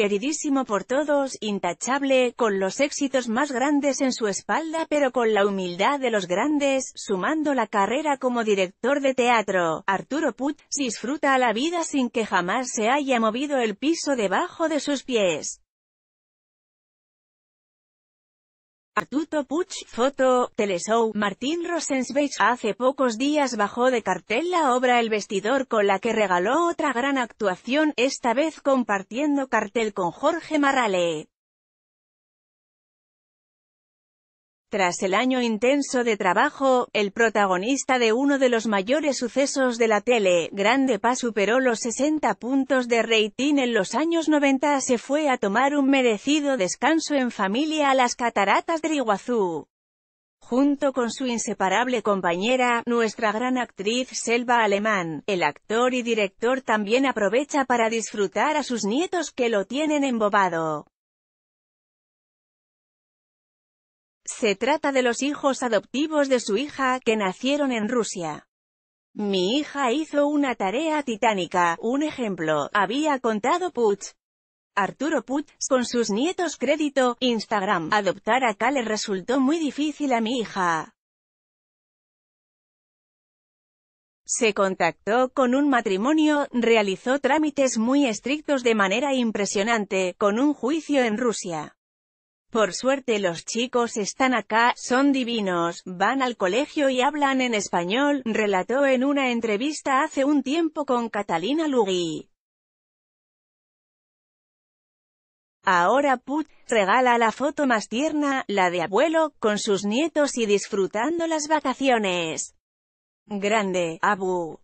Queridísimo por todos, intachable, con los éxitos más grandes en su espalda pero con la humildad de los grandes, sumando la carrera como director de teatro, Arturo Put, disfruta la vida sin que jamás se haya movido el piso debajo de sus pies. Artuto Puch, foto, Teleshow, Martín Rosensweig hace pocos días bajó de cartel la obra El Vestidor con la que regaló otra gran actuación, esta vez compartiendo cartel con Jorge Marrale. Tras el año intenso de trabajo, el protagonista de uno de los mayores sucesos de la tele, Grande Pa superó los 60 puntos de rating en los años 90 se fue a tomar un merecido descanso en familia a las cataratas de Iguazú. Junto con su inseparable compañera, nuestra gran actriz Selva Alemán, el actor y director también aprovecha para disfrutar a sus nietos que lo tienen embobado. Se trata de los hijos adoptivos de su hija, que nacieron en Rusia. Mi hija hizo una tarea titánica, un ejemplo, había contado Putz. Arturo Putz, con sus nietos crédito, Instagram, adoptar a Kale resultó muy difícil a mi hija. Se contactó con un matrimonio, realizó trámites muy estrictos de manera impresionante, con un juicio en Rusia. Por suerte los chicos están acá, son divinos, van al colegio y hablan en español, relató en una entrevista hace un tiempo con Catalina Lugui. Ahora Put, regala la foto más tierna, la de abuelo, con sus nietos y disfrutando las vacaciones. Grande, Abu.